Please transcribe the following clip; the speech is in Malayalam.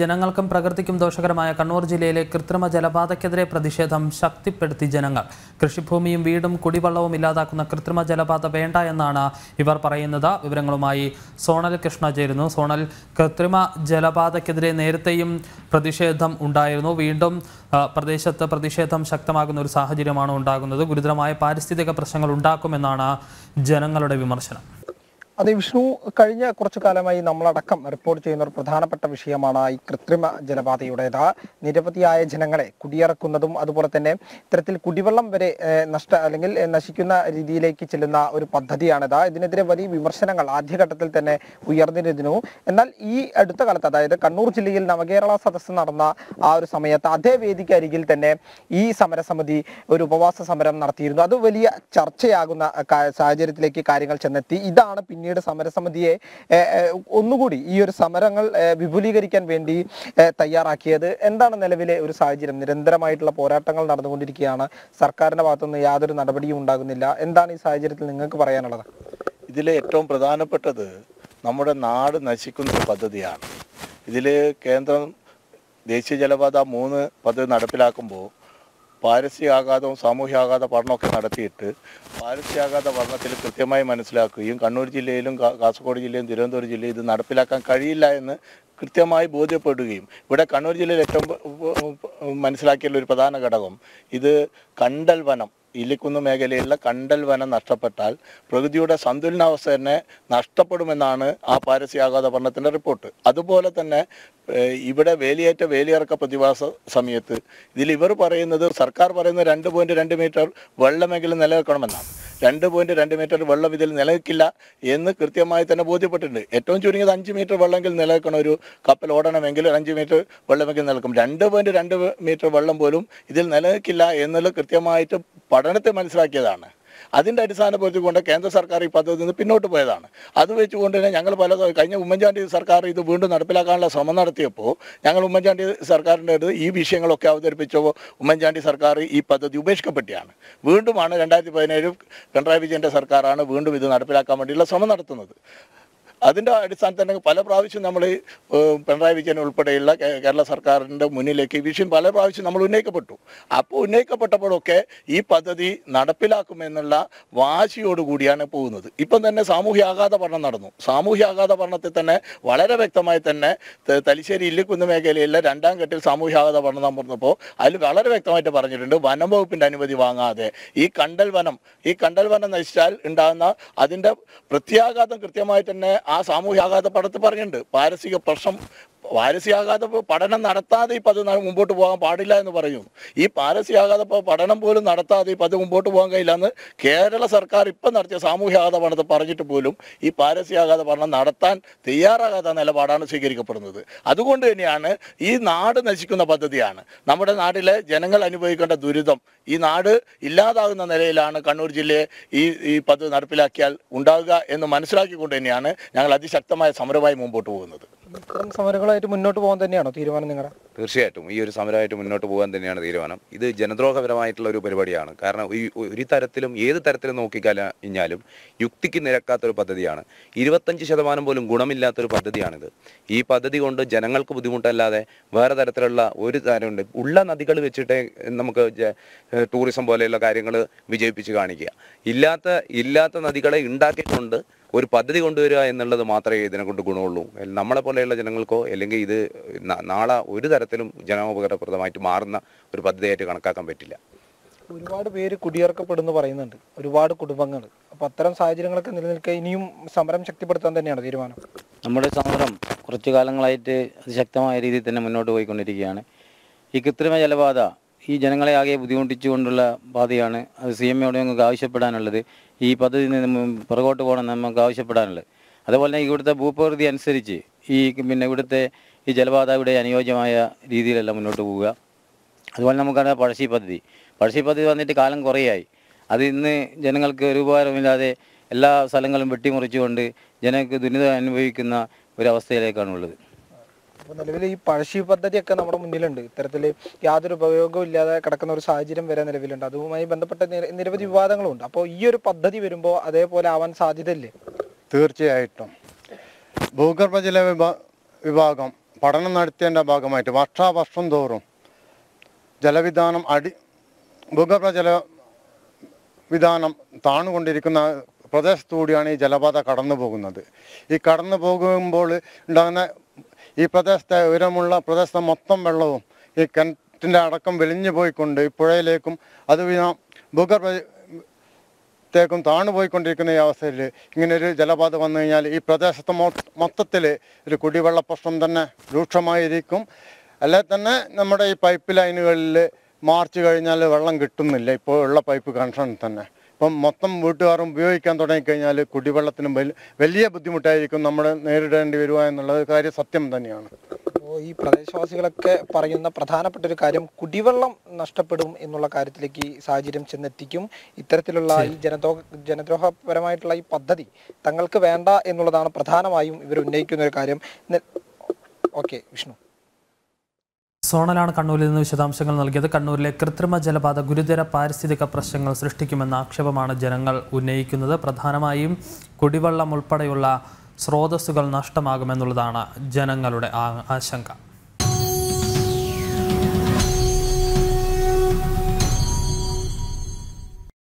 ജനങ്ങൾക്കും പ്രകൃതിക്കും ദോഷകരമായ കണ്ണൂർ ജില്ലയിലെ കൃത്രിമ ജലപാതയ്ക്കെതിരെ പ്രതിഷേധം ശക്തിപ്പെടുത്തി ജനങ്ങൾ കൃഷിഭൂമിയും വീടും കുടിവെള്ളവും ഇല്ലാതാക്കുന്ന കൃത്രിമ ജലപാത വേണ്ട എന്നാണ് ഇവർ പറയുന്നത് വിവരങ്ങളുമായി സോണൽ കൃഷ്ണ ചേരുന്നു സോണൽ കൃത്രിമ ജലപാതയ്ക്കെതിരെ നേരത്തെയും പ്രതിഷേധം ഉണ്ടായിരുന്നു വീണ്ടും പ്രദേശത്ത് പ്രതിഷേധം ശക്തമാകുന്ന ഒരു സാഹചര്യമാണ് ഉണ്ടാകുന്നത് ഗുരുതരമായ പാരിസ്ഥിതിക പ്രശ്നങ്ങൾ ഉണ്ടാക്കുമെന്നാണ് ജനങ്ങളുടെ വിമർശനം അതെ വിഷ്ണു കഴിഞ്ഞ കുറച്ചു കാലമായി നമ്മളടക്കം റിപ്പോർട്ട് ചെയ്യുന്ന ഒരു പ്രധാനപ്പെട്ട വിഷയമാണ് ഈ കൃത്രിമ ജലപാതയുടേത് നിരവധിയായ ജനങ്ങളെ കുടിയിറക്കുന്നതും അതുപോലെ തന്നെ ഇത്തരത്തിൽ കുടിവെള്ളം വരെ നഷ്ട അല്ലെങ്കിൽ നശിക്കുന്ന രീതിയിലേക്ക് ചെല്ലുന്ന ഒരു പദ്ധതിയാണിത് ഇതിനെതിരെ വലിയ വിമർശനങ്ങൾ ആദ്യഘട്ടത്തിൽ തന്നെ ഉയർന്നിരുന്നു എന്നാൽ ഈ അടുത്ത കാലത്ത് അതായത് കണ്ണൂർ ജില്ലയിൽ നവകേരള സദസ്സ് നടന്ന ആ ഒരു സമയത്ത് അതേ വേദിക്കരികിൽ തന്നെ ഈ സമരസമിതി ഒരു ഉപവാസ സമരം നടത്തിയിരുന്നു അത് വലിയ ചർച്ചയാകുന്ന സാഹചര്യത്തിലേക്ക് കാര്യങ്ങൾ ചെന്നെത്തി ഇതാണ് പിന്നെ പിന്നീട് സമരസമിതിയെ ഒന്നുകൂടി ഈ ഒരു സമരങ്ങൾ വിപുലീകരിക്കാൻ വേണ്ടി തയ്യാറാക്കിയത് എന്താണ് നിലവിലെ ഒരു സാഹചര്യം നിരന്തരമായിട്ടുള്ള പോരാട്ടങ്ങൾ നടന്നുകൊണ്ടിരിക്കുകയാണ് സർക്കാരിന്റെ ഭാഗത്തുനിന്ന് യാതൊരു നടപടിയും ഉണ്ടാകുന്നില്ല എന്താണ് ഈ സാഹചര്യത്തിൽ നിങ്ങൾക്ക് പറയാനുള്ളത് ഇതിലെ ഏറ്റവും പ്രധാനപ്പെട്ടത് നമ്മുടെ നാട് നശിക്കുന്ന ഒരു പദ്ധതിയാണ് ഇതിൽ കേന്ദ്രം ദേശീയ ജലപാത മൂന്ന് പദ്ധതി നടപ്പിലാക്കുമ്പോൾ പാരസ്യാഘാതവും സാമൂഹ്യാഘാത പഠനമൊക്കെ നടത്തിയിട്ട് പാരസ്യാഘാത പഠനത്തിൽ കൃത്യമായി മനസ്സിലാക്കുകയും കണ്ണൂർ ജില്ലയിലും കാസർഗോഡ് ജില്ലയിലും തിരുവനന്തപുരം ജില്ലയിൽ ഇത് നടപ്പിലാക്കാൻ കഴിയില്ല എന്ന് കൃത്യമായി ബോധ്യപ്പെടുകയും ഇവിടെ കണ്ണൂർ ജില്ലയിൽ ഏറ്റവും മനസ്സിലാക്കിയുള്ള ഒരു പ്രധാന ഘടകം ഇത് കണ്ടൽ വനം ഇല്ലിക്കുന്ന് മേഖലയിലുള്ള കണ്ടൽ വനം നഷ്ടപ്പെട്ടാൽ പ്രകൃതിയുടെ സന്തുലനാവസ്ഥ തന്നെ നഷ്ടപ്പെടുമെന്നാണ് ആ പാരസ്യാഘാത പഠനത്തിൻ്റെ റിപ്പോർട്ട് അതുപോലെ തന്നെ ഇവിടെ വേലിയേറ്റ വേലിയിറക്ക പ്രതിഭാസ സമയത്ത് ഇതിൽ ഇവർ പറയുന്നത് സർക്കാർ പറയുന്നത് രണ്ട് പോയിൻറ്റ് രണ്ട് മീറ്റർ വെള്ളമെങ്കിലും നിലനിൽക്കണമെന്നാണ് രണ്ട് പോയിന്റ് രണ്ട് മീറ്റർ വെള്ളം ഇതിൽ നിലനിൽക്കില്ല എന്ന് കൃത്യമായി തന്നെ ബോധ്യപ്പെട്ടിട്ടുണ്ട് ഏറ്റവും ചുരുങ്ങിയത് അഞ്ച് മീറ്റർ വെള്ളമെങ്കിൽ നിലനിൽക്കണം ഒരു കപ്പൽ ഓടണമെങ്കിൽ അഞ്ച് മീറ്റർ വെള്ളമെങ്കിൽ നിലക്കും രണ്ട് പോയിന്റ് രണ്ട് മീറ്റർ വെള്ളം പോലും ഇതിൽ നിലനിൽക്കില്ല എന്നുള്ളത് കൃത്യമായിട്ട് പഠനത്തെ മനസ്സിലാക്കിയതാണ് അതിൻ്റെ അടിസ്ഥാനം പൊരുത്തിക്കൊണ്ട് കേന്ദ്ര സർക്കാർ ഈ പദ്ധതി നിന്ന് പിന്നോട്ട് പോയതാണ് അത് വെച്ചുകൊണ്ട് തന്നെ ഞങ്ങൾ പല കഴിഞ്ഞ ഉമ്മൻചാണ്ടി സർക്കാർ ഇത് വീണ്ടും നടപ്പിലാക്കാനുള്ള ശ്രമം നടത്തിയപ്പോൾ ഞങ്ങൾ ഉമ്മൻചാണ്ടി സർക്കാരിൻ്റെ അടുത്ത് ഈ വിഷയങ്ങളൊക്കെ അവതരിപ്പിച്ചപ്പോൾ ഉമ്മൻചാണ്ടി സർക്കാർ ഈ പദ്ധതി ഉപേക്ഷിക്കപ്പെട്ടിയാണ് വീണ്ടുമാണ് രണ്ടായിരത്തി പതിനേഴ് പിണറായി വിജയൻ്റെ സർക്കാരാണ് വീണ്ടും ഇത് നടപ്പിലാക്കാൻ വേണ്ടിയുള്ള ശ്രമം നടത്തുന്നത് അതിൻ്റെ അടിസ്ഥാനത്തിൽ തന്നെ പല പ്രാവശ്യം നമ്മൾ പിണറായി വിജയൻ ഉൾപ്പെടെയുള്ള കേരള സർക്കാരിൻ്റെ മുന്നിലേക്ക് ഈ വിഷയം പല പ്രാവശ്യം നമ്മൾ ഉന്നയിക്കപ്പെട്ടു അപ്പോൾ ഉന്നയിക്കപ്പെട്ടപ്പോഴൊക്കെ ഈ പദ്ധതി നടപ്പിലാക്കുമെന്നുള്ള വാശിയോടുകൂടിയാണ് പോകുന്നത് ഇപ്പം തന്നെ സാമൂഹ്യ ആഘാത പഠനം നടന്നു സാമൂഹ്യ ആഘാത പഠനത്തിൽ തന്നെ വളരെ വ്യക്തമായി തന്നെ തലശ്ശേരി ഇല്ലിക്കുന്ന് മേഖലയിലെ രണ്ടാം ഘട്ടിൽ സാമൂഹ്യ ആഘാത പഠനം പറഞ്ഞപ്പോൾ അതിൽ വളരെ വ്യക്തമായിട്ട് പറഞ്ഞിട്ടുണ്ട് വനം വകുപ്പിൻ്റെ അനുമതി വാങ്ങാതെ ഈ കണ്ടൽ വനം ഈ കണ്ടൽ വനം നശിച്ചാൽ ഉണ്ടാകുന്ന അതിൻ്റെ പ്രത്യാഘാതം കൃത്യമായി തന്നെ ആ സാമൂഹ്യ ആഘാത പടത്തിൽ പറഞ്ഞിട്ടുണ്ട് പാരസിക പ്രശ്നം പാരസ്യാഘാത പഠനം നടത്താതെ ഇപ്പം അത് മുമ്പോട്ട് പോകാൻ പാടില്ല എന്ന് പറയുന്നു ഈ പാരസ്യാഘാത പഠനം പോലും നടത്താതെ ഇപ്പം അത് മുമ്പോട്ട് പോകാൻ കഴിയില്ല എന്ന് കേരള സർക്കാർ ഇപ്പം നടത്തിയ സാമൂഹ്യാഘാത പഠനത്തെ പറഞ്ഞിട്ട് പോലും ഈ പാരസ്യാഘാത പഠനം നടത്താൻ തയ്യാറാകാത്ത നിലപാടാണ് സ്വീകരിക്കപ്പെടുന്നത് അതുകൊണ്ട് തന്നെയാണ് ഈ നാട് നശിക്കുന്ന പദ്ധതിയാണ് നമ്മുടെ നാട്ടിലെ ജനങ്ങൾ അനുഭവിക്കേണ്ട ദുരിതം ഈ നാട് ഇല്ലാതാകുന്ന നിലയിലാണ് കണ്ണൂർ ജില്ലയെ ഈ ഈ പദ്ധതി നടപ്പിലാക്കിയാൽ ഉണ്ടാകുക എന്ന് മനസ്സിലാക്കിക്കൊണ്ട് തന്നെയാണ് ഞങ്ങൾ അതിശക്തമായ സമരമായി മുമ്പോട്ട് പോകുന്നത് സമരങ്ങളായിട്ട് മുന്നോട്ട് പോകാൻ തന്നെയാണോ തീരുമാനം നിങ്ങളുടെ തീർച്ചയായിട്ടും ഈ ഒരു സമരമായിട്ട് മുന്നോട്ട് പോകാൻ തന്നെയാണ് തീരുമാനം ഇത് ജനദ്രോഹപരമായിട്ടുള്ള ഒരു പരിപാടിയാണ് കാരണം ഈ ഒരു തരത്തിലും ഏത് തരത്തിലും നോക്കിക്കഴിഞ്ഞാലും യുക്തിക്ക് നിരക്കാത്തൊരു പദ്ധതിയാണ് ഇരുപത്തഞ്ച് ശതമാനം പോലും ഗുണമില്ലാത്തൊരു പദ്ധതിയാണിത് ഈ പദ്ധതി കൊണ്ട് ജനങ്ങൾക്ക് ബുദ്ധിമുട്ടല്ലാതെ വേറെ തരത്തിലുള്ള ഒരു കാര്യമുണ്ട് ഉള്ള നദികൾ വെച്ചിട്ട് നമുക്ക് ടൂറിസം പോലെയുള്ള കാര്യങ്ങൾ വിജയിപ്പിച്ച് കാണിക്കുക ഇല്ലാത്ത ഇല്ലാത്ത നദികളെ ഉണ്ടാക്കിക്കൊണ്ട് ഒരു പദ്ധതി കൊണ്ടുവരിക എന്നുള്ളത് മാത്രമേ ഇതിനെ കൊണ്ട് ഗുണമുള്ളൂ നമ്മളെ പോലെയുള്ള ജനങ്ങൾക്കോ അല്ലെങ്കിൽ ഇത് നാളെ ഒരു തരത്തിലും ജനോപകാരപ്രദമായിട്ട് മാറുന്ന ഒരു പദ്ധതിയായിട്ട് കണക്കാക്കാൻ പറ്റില്ല ഒരുപാട് പേര് കുടിയേറക്കപ്പെടുന്നു പറയുന്നുണ്ട് ഒരുപാട് കുടുംബങ്ങൾ അപ്പൊ അത്തരം സാഹചര്യങ്ങളൊക്കെ നിലനിൽക്കെ ഇനിയും സമരം ശക്തിപ്പെടുത്താൻ തന്നെയാണ് തീരുമാനം നമ്മുടെ സമരം കുറച്ചു കാലങ്ങളായിട്ട് അതിശക്തമായ രീതിയിൽ തന്നെ മുന്നോട്ട് പോയിക്കൊണ്ടിരിക്കുകയാണ് ഈ കൃത്രിമ ജലപാത ഈ ജനങ്ങളെ ആകെ ബുദ്ധിമുട്ടിച്ചുകൊണ്ടുള്ള ബാധയാണ് അത് സി എം എയോട് ഞങ്ങൾക്ക് ആവശ്യപ്പെടാനുള്ളത് ഈ പദ്ധതി പുറകോട്ട് പോകണമെന്ന് നമുക്ക് ആവശ്യപ്പെടാനുള്ളത് അതുപോലെ തന്നെ ഇവിടുത്തെ ഭൂപ്രകൃതി അനുസരിച്ച് ഈ പിന്നെ ഇവിടുത്തെ ഈ ജലപാതയുടെ അനുയോജ്യമായ രീതിയിലല്ല മുന്നോട്ട് പോവുക അതുപോലെ നമുക്കറിയാം പഴശ്ശി പദ്ധതി പഴശ്ശി പദ്ധതി വന്നിട്ട് കാലം കുറേയായി അത് ഇന്ന് ജനങ്ങൾക്ക് ഒരു ഉപകാരമില്ലാതെ എല്ലാ സ്ഥലങ്ങളും വെട്ടിമുറിച്ചുകൊണ്ട് ജനങ്ങൾക്ക് ദുരിതം അനുഭവിക്കുന്ന ഒരവസ്ഥയിലേക്കാണ് ഉള്ളത് അപ്പോൾ നിലവിൽ ഈ പഴശ്ശി പദ്ധതിയൊക്കെ നമ്മുടെ മുന്നിലുണ്ട് ഇത്തരത്തിൽ യാതൊരു ഉപയോഗവും ഇല്ലാതെ കിടക്കുന്ന ഒരു സാഹചര്യം വരെ നിലവിലുണ്ട് അതുമായി ബന്ധപ്പെട്ട നിരവധി വിവാദങ്ങളുണ്ട് അപ്പോൾ ഈ ഒരു പദ്ധതി വരുമ്പോൾ അതേപോലെ ആവാൻ സാധ്യതയില്ലേ തീർച്ചയായിട്ടും ഭൂഗർഭജല വിഭാഗം പഠനം നടത്തിയതിൻ്റെ ഭാഗമായിട്ട് വർഷാവർഷം തോറും ജലവിധാനം അടി ജല വിധാനം താണുകൊണ്ടിരിക്കുന്ന പ്രദേശത്തുകൂടിയാണ് ഈ ജലപാത കടന്നു പോകുന്നത് ഈ കടന്നു പോകുമ്പോൾ ഉണ്ടാകുന്ന ഈ പ്രദേശത്തെ ഉയരമുള്ള പ്രദേശത്തെ മൊത്തം വെള്ളവും ഈ കിണറ്റിൻ്റെ അടക്കം വെളിഞ്ഞു പോയിക്കൊണ്ട് ഈ പുഴയിലേക്കും അത് ഭൂഗർഭ ത്തേക്കും താണുപോയിക്കൊണ്ടിരിക്കുന്ന ഈ അവസ്ഥയിൽ ഇങ്ങനൊരു ജലപാത വന്നു കഴിഞ്ഞാൽ ഈ പ്രദേശത്ത് മൊത്തത്തിൽ ഒരു കുടിവെള്ള പ്രശ്നം തന്നെ രൂക്ഷമായിരിക്കും അല്ലെങ്കിൽ തന്നെ നമ്മുടെ ഈ പൈപ്പ് ലൈനുകളിൽ മാർച്ച് കഴിഞ്ഞാൽ വെള്ളം കിട്ടുന്നില്ല ഇപ്പോൾ ഉള്ള പൈപ്പ് കണക്ഷൻ തന്നെ ഇപ്പം മൊത്തം വീട്ടുകാരും ഉപയോഗിക്കാൻ തുടങ്ങിക്കഴിഞ്ഞാൽ കുടിവെള്ളത്തിനും വലിയ ബുദ്ധിമുട്ടായിരിക്കും നമ്മൾ നേരിടേണ്ടി വരിക എന്നുള്ളത് കാര്യം സത്യം തന്നെയാണ് അപ്പോൾ ഈ പ്രദേശവാസികളൊക്കെ പറയുന്ന പ്രധാനപ്പെട്ട ഒരു കാര്യം കുടിവെള്ളം നഷ്ടപ്പെടും എന്നുള്ള കാര്യത്തിലേക്ക് ഈ സാഹചര്യം ചെന്നെത്തിക്കും ഇത്തരത്തിലുള്ള ഈ ജനദ്രോഹ ജനദ്രോഹപരമായിട്ടുള്ള ഈ പദ്ധതി തങ്ങൾക്ക് വേണ്ട എന്നുള്ളതാണ് പ്രധാനമായും ഇവർ ഉന്നയിക്കുന്ന ഒരു കാര്യം ഓക്കെ വിഷ്ണു സോണലാണ് കണ്ണൂരിൽ നിന്ന് വിശദാംശങ്ങൾ നൽകിയത് കണ്ണൂരിലെ കൃത്രിമ ജലപാത ഗുരുതര പാരിസ്ഥിതിക പ്രശ്നങ്ങൾ സൃഷ്ടിക്കുമെന്ന ആക്ഷേപമാണ് ജനങ്ങൾ ഉന്നയിക്കുന്നത് പ്രധാനമായും കുടിവെള്ളം ഉൾപ്പെടെയുള്ള സ്രോതസ്സുകൾ നഷ്ടമാകുമെന്നുള്ളതാണ് ജനങ്ങളുടെ ആശങ്ക